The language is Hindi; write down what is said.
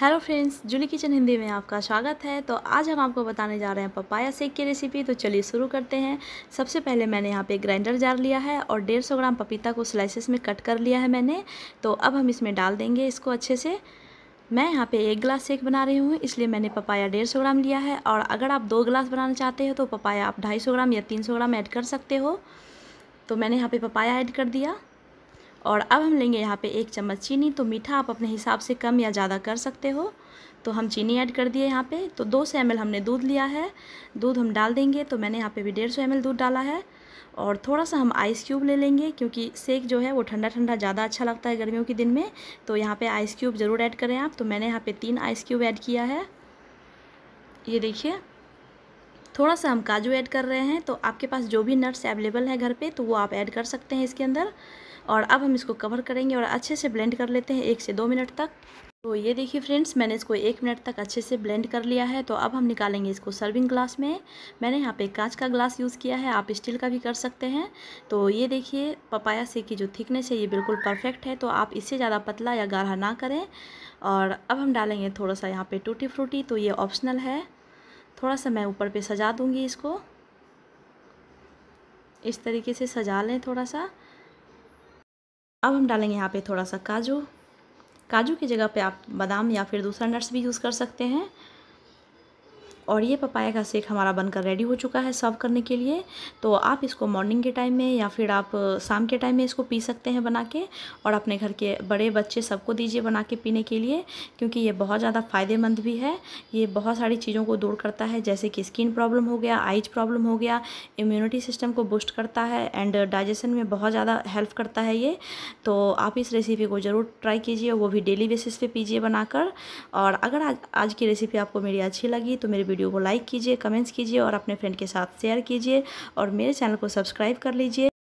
hello friends Julie kitchen Hindi में आपका स्वागत है तो आज हम आपको बताने जा रहे हैं पपाया सेक की रेसिपी तो चलिए शुरू करते हैं सबसे पहले मैंने यहाँ पे ग्राइंडर जार लिया है और 150 ग्राम पपीता को स्लाइसेस में कट कर लिया है मैंने तो अब हम इसमें डाल देंगे इसको अच्छे से मैं यहाँ पे एक गिलास सेक बना रही हूँ इसलिए मैंने पपाया डेढ़ सौ ग्राम लिया है और अगर आप दो गिलास बनाना चाहते हो तो पपाया आप ढाई ग्राम या तीन ग्राम ऐड कर सकते हो तो मैंने यहाँ पर पपाया ऐड कर दिया और अब हम लेंगे यहाँ पे एक चम्मच चीनी तो मीठा आप अपने हिसाब से कम या ज़्यादा कर सकते हो तो हम चीनी ऐड कर दिए यहाँ पे तो दो सौ एम हमने दूध लिया है दूध हम डाल देंगे तो मैंने यहाँ पे भी डेढ़ सौ एम दूध डाला है और थोड़ा सा हम आइस क्यूब ले लेंगे क्योंकि सेक जो है वो ठंडा ठंडा ज़्यादा अच्छा लगता है गर्मियों के दिन में तो यहाँ पर आइस क्यूब ज़रूर ऐड करें आप तो मैंने यहाँ पर तीन आइस क्यूब ऐड किया है ये देखिए थोड़ा सा हम काजू ऐड कर रहे हैं तो आपके पास जो भी नट्स अवेलेबल है घर पे तो वो आप ऐड कर सकते हैं इसके अंदर और अब हम इसको कवर करेंगे और अच्छे से ब्लेंड कर लेते हैं एक से दो मिनट तक तो ये देखिए फ्रेंड्स मैंने इसको एक मिनट तक अच्छे से ब्लेंड कर लिया है तो अब हम निकालेंगे इसको सर्विंग ग्लास में मैंने यहाँ पे कांच का ग्लास यूज़ किया है आप स्टील का भी कर सकते हैं तो ये देखिए पपाया से की जो थिकनेस है ये बिल्कुल परफेक्ट है तो आप इससे ज़्यादा पतला या गाढ़ा ना करें और अब हम डालेंगे थोड़ा सा यहाँ पर टूटी फ्रूटी तो ये ऑप्शनल है थोड़ा सा मैं ऊपर पर सजा दूँगी इसको इस तरीके से सजा लें थोड़ा सा अब हम डालेंगे यहाँ पे थोड़ा सा काजू काजू की जगह पे आप बादाम या फिर दूसरा नट्स भी यूज़ कर सकते हैं और ये पपाया का सेक हमारा बनकर रेडी हो चुका है सर्व करने के लिए तो आप इसको मॉर्निंग के टाइम में या फिर आप शाम के टाइम में इसको पी सकते हैं बना के और अपने घर के बड़े बच्चे सबको दीजिए बना के पीने के लिए क्योंकि ये बहुत ज़्यादा फ़ायदेमंद भी है ये बहुत सारी चीज़ों को दूर करता है जैसे कि स्किन प्रॉब्लम हो गया आइज प्रॉब्लम हो गया इम्यूनिटी सिस्टम को बूस्ट करता है एंड डाइजेशन में बहुत ज़्यादा हेल्प करता है ये तो आप इस रेसिपी को ज़रूर ट्राई कीजिए वो भी डेली बेसिस पर पीजिए बनाकर और अगर आज, आज की रेसिपी आपको मेरी अच्छी लगी तो मेरे वीडियो को लाइक कीजिए कमेंट्स कीजिए और अपने फ्रेंड के साथ शेयर कीजिए और मेरे चैनल को सब्सक्राइब कर लीजिए